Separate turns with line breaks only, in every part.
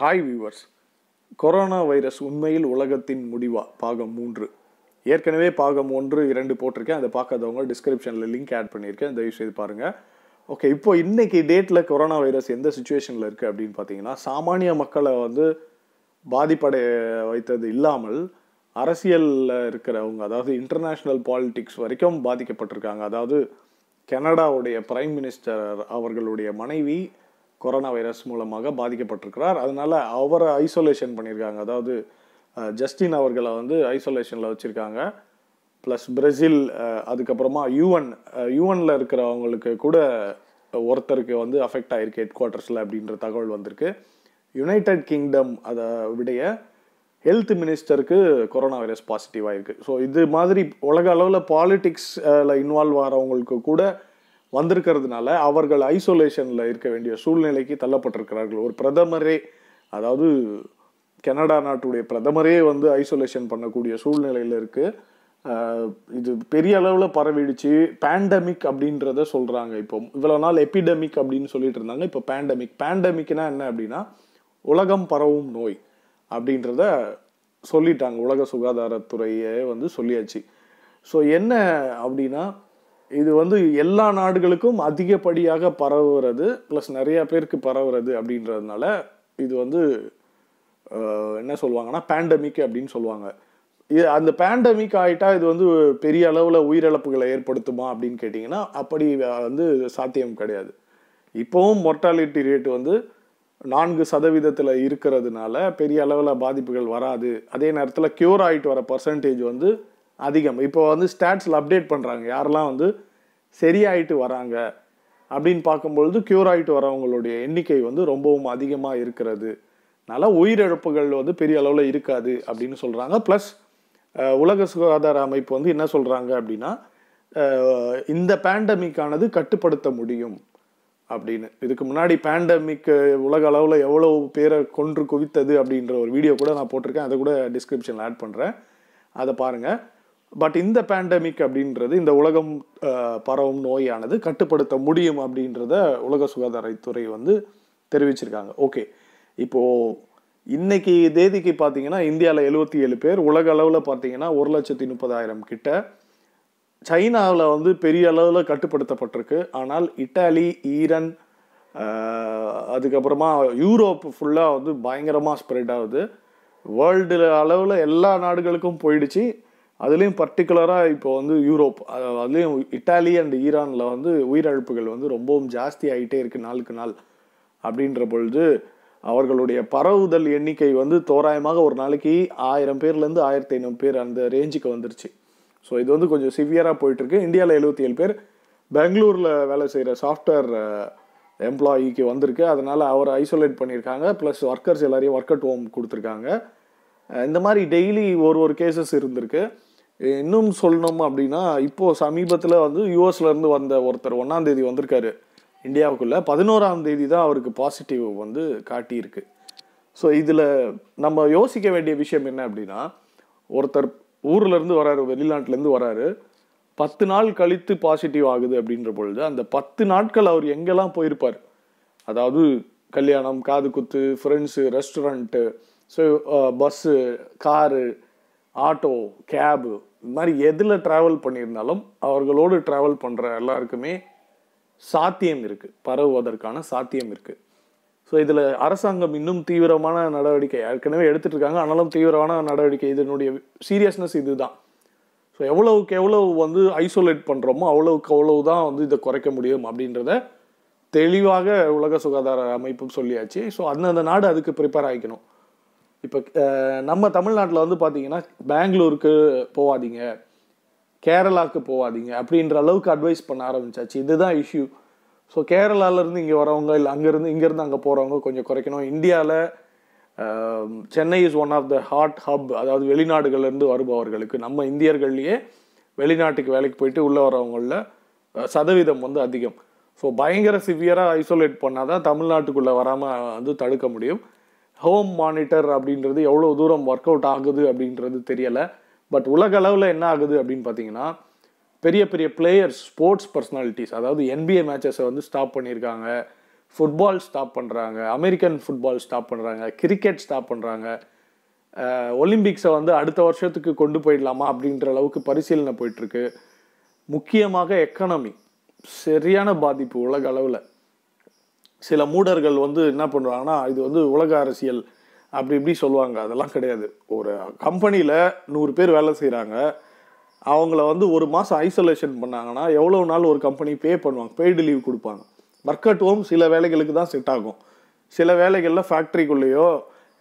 hi viewers corona virus உண்மையில் உலகத்தின் முடிவா பாகம் மூன்று ஏற்கனவே பாகம் ஒன்று இரண்டு போட்டிருக்கேன் அதை பார்க்காதவங்க டிஸ்கிரிப்ஷனில் லிங்க் ஆட் பண்ணியிருக்கேன் தயவுசெய்து பாருங்கள் ஓகே இப்போ இன்றைக்கி டேட்டில் கொரோனா வைரஸ் எந்த சுச்சுவேஷனில் இருக்குது அப்படின்னு பார்த்தீங்கன்னா சாமானிய மக்களை வந்து பாதிப்படைய வைத்தது இல்லாமல் அரசியலில் இருக்கிறவங்க அதாவது இன்டர்நேஷ்னல் பாலிட்டிக்ஸ் வரைக்கும் பாதிக்கப்பட்டிருக்காங்க அதாவது கனடாவுடைய பிரைம் மினிஸ்டர் அவர்களுடைய மனைவி கொரோனா வைரஸ் மூலமாக பாதிக்கப்பட்டிருக்கிறார் அதனால் அவரை ஐசோலேஷன் பண்ணியிருக்காங்க அதாவது ஜஸ்டின் அவர்களை வந்து ஐசோலேஷனில் வச்சுருக்காங்க ப்ளஸ் பிரசில் அதுக்கப்புறமா யூஎன் யூஎனில் இருக்கிறவங்களுக்கு கூட ஒருத்தருக்கு வந்து அஃபெக்ட் ஆகிருக்கு ஹெட் குவார்ட்டர்ஸில் அப்படின்ற தகவல் வந்திருக்கு யுனைடெட் கிங்டம் அதை விடைய ஹெல்த் மினிஸ்டருக்கு கொரோனா வைரஸ் பாசிட்டிவ் ஆகிருக்கு ஸோ இது மாதிரி உலக அளவில் பாலிட்டிக்ஸில் இன்வால்வ் ஆகிறவங்களுக்கு கூட வந்திருக்கிறதுனால அவர்கள் ஐசோலேஷனில் இருக்க வேண்டிய சூழ்நிலைக்கு தள்ளப்பட்டிருக்கிறார்கள் ஒரு பிரதமரே அதாவது கனடா நாட்டுடைய பிரதமரே வந்து ஐசோலேஷன் பண்ணக்கூடிய சூழ்நிலையில் இருக்குது இது பெரிய அளவில் பரவிடுச்சு பேண்டமிக் அப்படின்றத சொல்கிறாங்க இப்போ இவ்வளோ நாள் எபிடமிக் அப்படின்னு சொல்லிட்டு இருந்தாங்க இப்போ பேண்டமிக் பேண்டமிக்னா என்ன அப்படின்னா உலகம் பரவும் நோய் அப்படின்றத சொல்லிட்டாங்க உலக சுகாதாரத்துறையே வந்து சொல்லியாச்சு ஸோ என்ன அப்படின்னா இது வந்து எல்லா நாடுகளுக்கும் அதிகப்படியாக பரவுறது ப்ளஸ் நிறையா பேருக்கு பரவுறது அப்படின்றதுனால இது வந்து என்ன சொல்லுவாங்கன்னா பேண்டமிக் அப்படின்னு சொல்லுவாங்க இது அந்த பேண்டமிக் ஆகிட்டால் இது வந்து பெரிய அளவில் உயிரிழப்புகளை ஏற்படுத்துமா அப்படின்னு கேட்டிங்கன்னா அப்படி வந்து சாத்தியம் கிடையாது இப்போவும் மொர்டாலிட்டி ரேட் வந்து நான்கு சதவீதத்தில் இருக்கிறதுனால பெரிய அளவில் பாதிப்புகள் வராது அதே நேரத்தில் க்யூர் ஆகிட்டு வர பர்சன்டேஜ் வந்து அதிகம் இப்போ வந்து ஸ்டாட்ஸில் அப்டேட் பண்ணுறாங்க யாரெல்லாம் வந்து சரியாயிட்டு வராங்க அப்படின்னு பார்க்கும்பொழுது க்யூர் ஆகிட்டு வரவங்களுடைய எண்ணிக்கை வந்து ரொம்பவும் அதிகமாக இருக்கிறது அதனால் உயிரிழப்புகள் வந்து பெரிய அளவில் இருக்காது அப்படின்னு சொல்கிறாங்க ப்ளஸ் உலக சுகாதார அமைப்பு வந்து என்ன சொல்கிறாங்க அப்படின்னா இந்த பேண்டமிக்கானது கட்டுப்படுத்த முடியும் அப்படின்னு இதுக்கு முன்னாடி பேண்டமிக்கு உலக அளவில் எவ்வளோ பேரை கொன்று குவித்தது அப்படின்ற ஒரு வீடியோ கூட நான் போட்டிருக்கேன் அதை கூட டிஸ்கிரிப்ஷனில் ஆட் பண்ணுறேன் அதை பாருங்கள் பட் இந்த பேண்டமிக் அப்படின்றது இந்த உலகம் பரவும் நோயானது கட்டுப்படுத்த முடியும் அப்படின்றத உலக சுகாதாரத்துறை வந்து தெரிவிச்சிருக்காங்க ஓகே இப்போது இன்னைக்கு தேதிக்கு பார்த்தீங்கன்னா இந்தியாவில் எழுபத்தி ஏழு பேர் உலக அளவில் பார்த்தீங்கன்னா ஒரு லட்சத்தி முப்பதாயிரம் கிட்ட சைனாவில் வந்து பெரிய அளவில் கட்டுப்படுத்தப்பட்டிருக்கு ஆனால் இட்டாலி ஈரன் அதுக்கப்புறமா யூரோப் ஃபுல்லாக வந்து பயங்கரமாக ஸ்ப்ரெட் ஆகுது வேர்ல்டு அளவில் எல்லா நாடுகளுக்கும் போயிடுச்சு அதுலேயும் பர்டிகுலராக இப்போ வந்து யூரோப் அதுலேயும் இட்டாலி அண்ட் ஈரானில் வந்து உயிரிழப்புகள் வந்து ரொம்பவும் ஜாஸ்தி ஆகிட்டே இருக்குது நாளுக்கு நாள் அப்படின்ற பொழுது அவர்களுடைய பரவுதல் எண்ணிக்கை வந்து தோராயமாக ஒரு நாளைக்கு ஆயிரம் பேர்லேருந்து ஆயிரத்தி ஐநூறு பேர் அந்த ரேஞ்சுக்கு வந்துருச்சு ஸோ இது வந்து கொஞ்சம் சிவியராக போயிட்டுருக்கு இந்தியாவில் எழுபத்தி ஏழு பேர் பெங்களூரில் வேலை செய்கிற சாஃப்ட்வேர் எம்ப்ளாயிக்கு வந்திருக்கு அதனால் அவரை ஐசோலேட் பண்ணியிருக்காங்க ப்ளஸ் ஒர்க்கர்ஸ் எல்லாரையும் ஒர்க் அட் ஹோம் கொடுத்துருக்காங்க இந்த மாதிரி டெய்லி ஒரு ஒரு கேசஸ் இருந்திருக்கு இன்னும் சொல்லணும் அப்படின்னா இப்போது சமீபத்தில் வந்து யூஎஸ்லேருந்து வந்த ஒருத்தர் ஒன்றாந்தேதி வந்திருக்காரு இந்தியாவுக்குள்ளே பதினோராம் தேதி தான் அவருக்கு பாசிட்டிவ் வந்து காட்டியிருக்கு ஸோ இதில் நம்ம யோசிக்க வேண்டிய விஷயம் என்ன அப்படின்னா ஒருத்தர் ஊர்லேருந்து வராரு வெளிநாட்டிலேருந்து வராரு பத்து நாள் கழித்து பாசிட்டிவ் ஆகுது அப்படின்ற பொழுது அந்த பத்து நாட்கள் அவர் எங்கெல்லாம் போயிருப்பார் அதாவது கல்யாணம் காது குத்து friends restaurant so bus car auto cab இது மாதிரி எதில் ட்ராவல் பண்ணியிருந்தாலும் அவர்களோடு ட்ராவல் பண்ணுற எல்லாருக்குமே சாத்தியம் இருக்குது பரவுவதற்கான சாத்தியம் இருக்குது ஸோ இதில் அரசாங்கம் இன்னும் தீவிரமான நடவடிக்கை ஏற்கனவே எடுத்துகிட்டு இருக்காங்க ஆனாலும் தீவிரமான நடவடிக்கை இதனுடைய சீரியஸ்னஸ் இது தான் ஸோ எவ்வளவுக்கு எவ்வளவு வந்து ஐசோலேட் பண்ணுறோமோ அவ்வளவுக்கு அவ்வளவு தான் வந்து இதை குறைக்க முடியும் அப்படின்றத தெளிவாக உலக சுகாதார அமைப்பும் சொல்லியாச்சு ஸோ அந்தந்த நாடு அதுக்கு ப்ரிப்பேர் ஆகிக்கணும் இப்போ நம்ம தமிழ்நாட்டில் வந்து பார்த்தீங்கன்னா பெங்களூருக்கு போகாதீங்க கேரளாவுக்கு போகாதீங்க அப்படின்ற அளவுக்கு அட்வைஸ் பண்ண ஆரம்பிச்சாச்சு இதுதான் இஷ்யூ ஸோ கேரளாவிலேருந்து இங்கே வரவங்க இல்லை அங்கேருந்து இங்கேருந்து அங்கே போகிறவங்க கொஞ்சம் குறைக்கணும் இந்தியாவில் Chennai is one of the hot hub அதாவது வெளிநாடுகள்லேருந்து வருபவர்களுக்கு நம்ம இந்தியர்கள்லேயே வெளிநாட்டுக்கு வேலைக்கு போயிட்டு உள்ளே வரவங்களில் சதவீதம் வந்து அதிகம் ஸோ பயங்கர சிவியராக ஐசோலேட் பண்ணால் தான் தமிழ்நாட்டுக்குள்ளே வராமல் வந்து தடுக்க முடியும் ஹோம் மானிட்டர் அப்படின்றது எவ்வளோ தூரம் ஒர்க் அவுட் ஆகுது அப்படின்றது தெரியலை பட் உலக அளவில் என்ன ஆகுது அப்படின்னு பார்த்தீங்கன்னா பெரிய பெரிய பிளேயர்ஸ் ஸ்போர்ட்ஸ் பர்சனாலிட்டிஸ் அதாவது என்பிஏ மேட்சஸை வந்து ஸ்டாப் பண்ணியிருக்காங்க ஃபுட்பால் ஸ்டாப் பண்ணுறாங்க அமெரிக்கன் ஃபுட்பால் ஸ்டாப் பண்ணுறாங்க கிரிக்கெட் ஸ்டாப் பண்ணுறாங்க ஒலிம்பிக்ஸை வந்து அடுத்த வருஷத்துக்கு கொண்டு போயிடலாமா அப்படின்ற அளவுக்கு பரிசீலனை போயிட்டுருக்கு முக்கியமாக எக்கனமி சரியான பாதிப்பு உலக அளவில் சில மூடர்கள் வந்து என்ன பண்ணுவாங்கன்னா இது வந்து உலக அரசியல் அப்படி இப்படி சொல்லுவாங்க அதெல்லாம் கிடையாது ஒரு கம்பெனியில் நூறு பேர் வேலை செய்கிறாங்க அவங்கள வந்து ஒரு மாதம் ஐசோலேஷன் பண்ணாங்கன்னா எவ்வளோ நாள் ஒரு கம்பெனி பே பண்ணுவாங்க பெய்டு லீவ் கொடுப்பாங்க ஒர்க் அட் ஹோம் சில வேலைகளுக்கு தான் செட் ஆகும் சில வேலைகளில் ஃபேக்ட்ரிக்குள்ளேயோ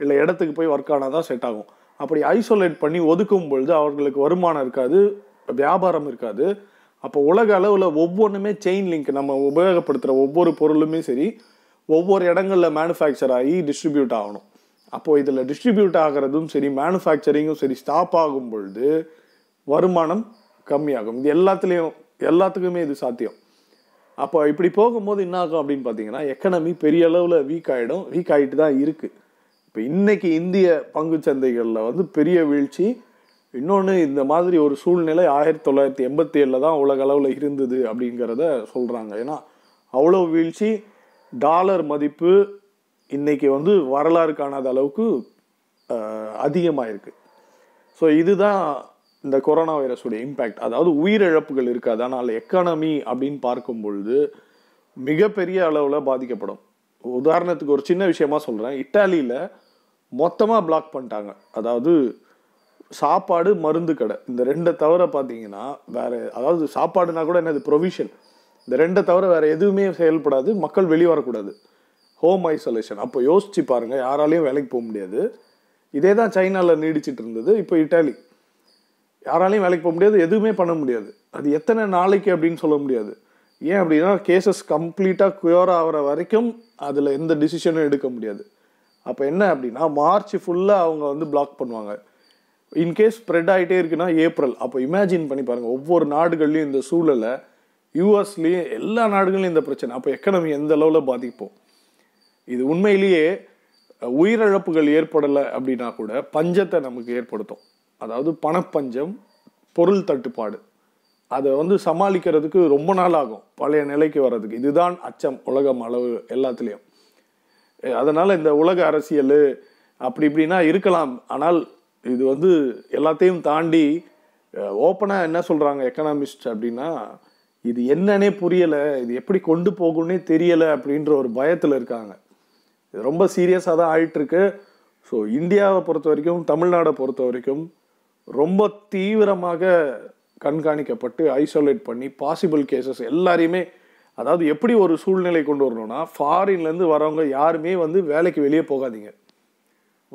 இல்லை இடத்துக்கு போய் ஒர்க் ஆனால் தான் செட் ஆகும் அப்படி ஐசோலேட் பண்ணி ஒதுக்கும் பொழுது அவர்களுக்கு வருமானம் இருக்காது வியாபாரம் இருக்காது அப்போ உலக அளவில் ஒவ்வொன்றுமே செயின் லிங்க் நம்ம உபயோகப்படுத்துகிற ஒவ்வொரு பொருளுமே சரி ஒவ்வொரு இடங்களில் மேனுஃபேக்சர் ஆகி டிஸ்ட்ரிபியூட் ஆகணும் அப்போது இதில் டிஸ்ட்ரிபியூட் ஆகிறதும் சரி மேனுஃபேக்சரிங்கும் சரி ஸ்டாப் ஆகும் பொழுது வருமானம் கம்மியாகும் இது எல்லாத்துலேயும் எல்லாத்துக்குமே இது சாத்தியம் அப்போ இப்படி போகும்போது என்ன ஆகும் அப்படின்னு பார்த்தீங்கன்னா எக்கனமி பெரிய அளவில் வீக் ஆகிடும் வீக் ஆகிட்டு தான் இருக்குது இப்போ இன்றைக்கி இந்திய பங்கு சந்தைகளில் வந்து பெரிய வீழ்ச்சி இன்னொன்று இந்த மாதிரி ஒரு சூழ்நிலை ஆயிரத்தி தொள்ளாயிரத்தி எண்பத்தி ஏழில் தான் உலக அளவில் இருந்தது அப்படிங்கிறத சொல்கிறாங்க ஏன்னா அவ்வளோ வீழ்ச்சி டாலர் மதிப்பு இன்றைக்கி வந்து வரலாறு காணாத அளவுக்கு அதிகமாக இருக்குது ஸோ இதுதான் இந்த கொரோனா வைரஸுடைய இம்பேக்ட் அதாவது உயிரிழப்புகள் இருக்காது ஆனால் எக்கானமி அப்படின்னு பார்க்கும் பொழுது மிகப்பெரிய அளவில் பாதிக்கப்படும் உதாரணத்துக்கு ஒரு சின்ன விஷயமா சொல்கிறேன் இட்டாலியில் மொத்தமாக பிளாக் பண்ணிட்டாங்க அதாவது சாப்பாடு மருந்து கடை இந்த ரெண்டை தவிர பார்த்தீங்கன்னா வேறு அதாவது சாப்பாடுனா கூட என்னது ப்ரொவிஷன் இந்த ரெண்டை தவிர வேறு எதுவுமே செயல்படாது மக்கள் வெளிவரக்கூடாது ஹோம் ஐசோலேஷன் அப்போ யோசிச்சு பாருங்கள் யாராலையும் வேலைக்கு போக முடியாது இதே தான் சைனாவில் நீடிச்சிட்டு இருந்தது இப்போ இட்டாலி யாராலையும் வேலைக்கு போக முடியாது எதுவுமே பண்ண முடியாது அது எத்தனை நாளைக்கு அப்படின்னு சொல்ல முடியாது ஏன் அப்படின்னா கேசஸ் கம்ப்ளீட்டாக க்யூர் ஆகிற வரைக்கும் அதில் எந்த டிசிஷனும் எடுக்க முடியாது அப்போ என்ன அப்படின்னா மார்ச் ஃபுல்லாக அவங்க வந்து பிளாக் பண்ணுவாங்க இன்கேஸ் ஸ்ப்ரெட் ஆகிட்டே இருக்குன்னா ஏப்ரல் அப்போ இமேஜின் பண்ணி பாருங்கள் ஒவ்வொரு நாடுகள்லையும் இந்த சூழலை யூஎஸ்லேயும் எல்லா நாடுகளையும் இந்த பிரச்சனை அப்போ எக்கனமி எந்த அளவில் பாதிப்போம் இது உண்மையிலேயே உயிரிழப்புகள் ஏற்படலை அப்படின்னா கூட பஞ்சத்தை நமக்கு ஏற்படுத்தும் அதாவது பணப்பஞ்சம் பொருள் தட்டுப்பாடு அதை வந்து சமாளிக்கிறதுக்கு ரொம்ப நாள் ஆகும் பழைய நிலைக்கு வர்றதுக்கு இதுதான் அச்சம் உலகம் அளவு எல்லாத்துலேயும் அதனால் இந்த உலக அரசியல் அப்படி இப்படின்னா இருக்கலாம் ஆனால் இது வந்து எல்லாத்தையும் தாண்டி ஓப்பனாக என்ன சொல்கிறாங்க எக்கனாமிஸ்ட் அப்படின்னா இது என்னன்னே புரியலை இது எப்படி கொண்டு போகும்னே தெரியலை அப்படின்ற ஒரு பயத்தில் இருக்காங்க இது ரொம்ப சீரியஸாக தான் ஆயிட்டுருக்கு ஸோ இந்தியாவை பொறுத்த வரைக்கும் தமிழ்நாடை பொறுத்த வரைக்கும் ரொம்ப தீவிரமாக கண்காணிக்கப்பட்டு ஐசோலேட் பண்ணி பாசிபிள் கேசஸ் எல்லாரையுமே அதாவது எப்படி ஒரு சூழ்நிலை கொண்டு வரணும்னா ஃபாரின்லேருந்து வரவங்க யாருமே வந்து வேலைக்கு வெளியே போகாதீங்க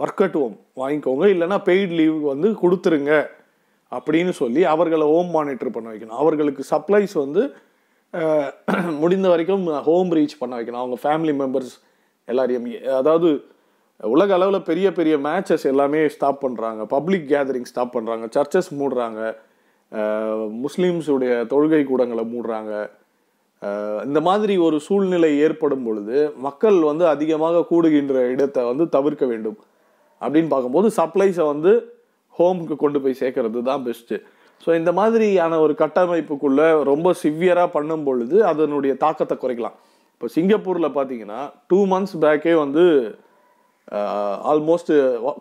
ஒர்க் அட் ஹோம் வாங்கிக்கோங்க இல்லைன்னா பெய்டு லீவ் வந்து கொடுத்துருங்க அப்படின்னு சொல்லி அவர்களை ஹோம் மானிட்டர் பண்ண வைக்கணும் அவர்களுக்கு சப்ளைஸ் வந்து முடிந்த வரைக்கும் ஹோம் ரீச் பண்ண வைக்கணும் அவங்க ஃபேமிலி மெம்பர்ஸ் எல்லாரையும் அதாவது உலக அளவில் பெரிய பெரிய மேட்சஸ் எல்லாமே ஸ்டாப் பண்ணுறாங்க பப்ளிக் கேதரிங் ஸ்டாப் பண்ணுறாங்க சர்ச்சஸ் மூடுறாங்க முஸ்லீம்ஸுடைய தொழுகை கூடங்களை மூடுறாங்க இந்த மாதிரி ஒரு சூழ்நிலை ஏற்படும் பொழுது மக்கள் வந்து அதிகமாக கூடுகின்ற இடத்தை வந்து தவிர்க்க வேண்டும் அப்படின்னு பார்க்கும்போது சப்ளைஸை வந்து ஹோமுக்கு கொண்டு போய் சேர்க்கறது தான் பெஸ்ட்டு ஸோ இந்த மாதிரியான ஒரு கட்டமைப்புக்குள்ளே ரொம்ப சிவியராக பண்ணும் பொழுது அதனுடைய தாக்கத்தை குறைக்கலாம் இப்போ சிங்கப்பூரில் பார்த்தீங்கன்னா டூ மந்த்ஸ் பேக்கே வந்து ஆல்மோஸ்ட்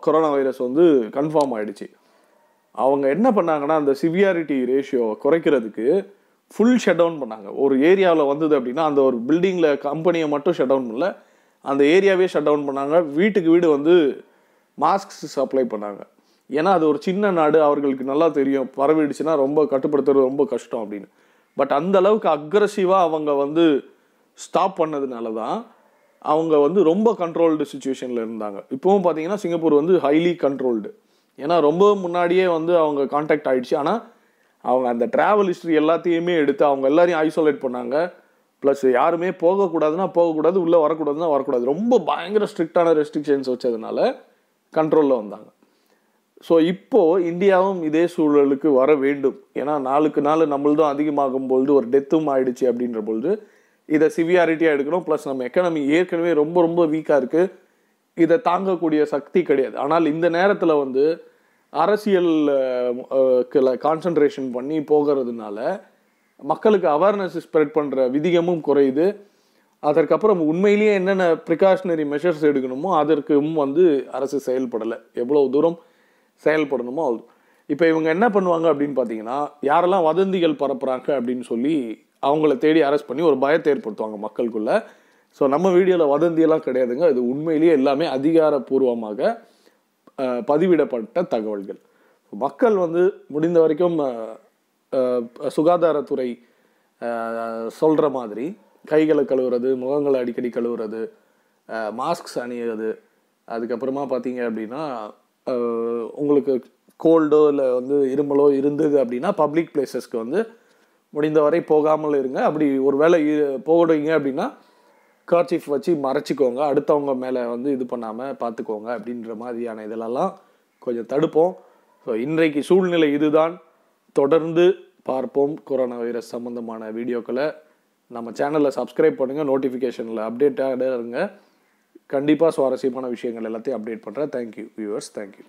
கொரோனா வைரஸ் வந்து கன்ஃபார்ம் ஆகிடுச்சு அவங்க என்ன பண்ணாங்கன்னா அந்த சிவியாரிட்டி ரேஷியோவை குறைக்கிறதுக்கு ஃபுல் ஷட் டவுன் பண்ணாங்க ஒரு ஏரியாவில் வந்தது அப்படின்னா அந்த ஒரு பில்டிங்கில் கம்பெனியை மட்டும் ஷட் டவுன் பண்ணல அந்த ஏரியாவே ஷட் டவுன் பண்ணாங்க வீட்டுக்கு வீடு வந்து மாஸ்க்ஸ் சப்ளை பண்ணாங்க ஏன்னா அது ஒரு சின்ன நாடு அவர்களுக்கு நல்லா தெரியும் பரவிடுச்சுன்னா ரொம்ப கட்டுப்படுத்துறது ரொம்ப கஷ்டம் அப்படின்னு பட் அந்த அளவுக்கு அக்ரஸிவாக அவங்க வந்து ஸ்டாப் பண்ணதுனால தான் அவங்க வந்து ரொம்ப கண்ட்ரோல்டு சுச்சுவேஷனில் இருந்தாங்க இப்போவும் பார்த்தீங்கன்னா சிங்கப்பூர் வந்து ஹைலி கண்ட்ரோல்டு ஏன்னா ரொம்ப முன்னாடியே வந்து அவங்க காண்டாக்ட் ஆகிடுச்சு ஆனால் அவங்க அந்த ட்ராவல் ஹிஸ்ட்ரி எல்லாத்தையுமே எடுத்து அவங்க எல்லாரையும் ஐசோலேட் பண்ணாங்க ப்ளஸ் யாருமே போகக்கூடாதுன்னா போகக்கூடாது உள்ளே வரக்கூடாதுன்னா வரக்கூடாது ரொம்ப பயங்கர ஸ்ட்ரிக்டான ரெஸ்ட்ரிக்ஷன்ஸ் வச்சதுனால கண்ட்ரோலில் வந்தாங்க ஸோ இப்போது இந்தியாவும் இதே சூழலுக்கு வர வேண்டும் ஏன்னா நாளுக்கு நாள் நம்மள்தான் அதிகமாகும் பொழுது ஒரு டெத்தும் ஆயிடுச்சு அப்படின்ற பொழுது இதை சிவியாரிட்டியாக எடுக்கணும் ப்ளஸ் நம்ம எக்கனமி ஏற்கனவே ரொம்ப ரொம்ப வீக்காக இருக்குது இதை தாங்கக்கூடிய சக்தி கிடையாது ஆனால் இந்த நேரத்தில் வந்து அரசியல் கான்சன்ட்ரேஷன் பண்ணி போகிறதுனால மக்களுக்கு அவேர்னஸ் ஸ்ப்ரெட் பண்ணுற விதிகமும் குறையுது அதற்கப்புறம் உண்மையிலேயே என்னென்ன ப்ரிகாஷ்னரி மெஷர்ஸ் எடுக்கணுமோ அதற்கும் வந்து அரசு செயல்படலை எவ்வளோ தூரம் செயல்படணுமோ அது இப்போ இவங்க என்ன பண்ணுவாங்க அப்படின்னு பார்த்தீங்கன்னா யாரெல்லாம் வதந்திகள் பரப்புகிறாங்க அப்படின்னு சொல்லி அவங்கள தேடி அரெஸ்ட் பண்ணி ஒரு பயத்தை ஏற்படுத்துவாங்க மக்களுக்குள்ளே ஸோ நம்ம வீடியோவில் வதந்தியெல்லாம் கிடையாதுங்க இது உண்மையிலேயே எல்லாமே அதிகாரப்பூர்வமாக பதிவிடப்பட்ட தகவல்கள் மக்கள் வந்து முடிந்த வரைக்கும் சுகாதாரத்துறை சொல்கிற மாதிரி கைகளை கழுவுறது முகங்களை அடிக்கடி கழுவுறது மாஸ்க் அணியிறது அதுக்கப்புறமா பார்த்தீங்க அப்படின்னா உங்களுக்கு கோல்டோ இல்லை வந்து இருமலோ இருந்தது அப்படின்னா பப்ளிக் பிளேசஸ்க்கு வந்து முடிந்தவரை போகாமல் இருங்க அப்படி ஒரு வேலை போடுறீங்க அப்படின்னா கர்ச்சிஃப் வச்சு மறைச்சிக்கோங்க அடுத்தவங்க மேலே வந்து இது பண்ணாமல் பார்த்துக்கோங்க அப்படின்ற மாதிரியான இதிலெல்லாம் கொஞ்சம் தடுப்போம் ஸோ இன்றைக்கு சூழ்நிலை இதுதான் தொடர்ந்து பார்ப்போம் கொரோனா வைரஸ் சம்மந்தமான வீடியோக்களை நம்ம சேனலில் சப்ஸ்கிரைப் பண்ணுங்கள் நோட்டிஃபிகேஷனில் அப்டேட்டாக இருங்க கண்டிப்பாக சுவாரஸ்யமான விஷயங்கள் எல்லாத்தையும் அப்டேட் பண்ணுறேன் தேங்க்யூ வியூவர்ஸ் தேங்க்யூ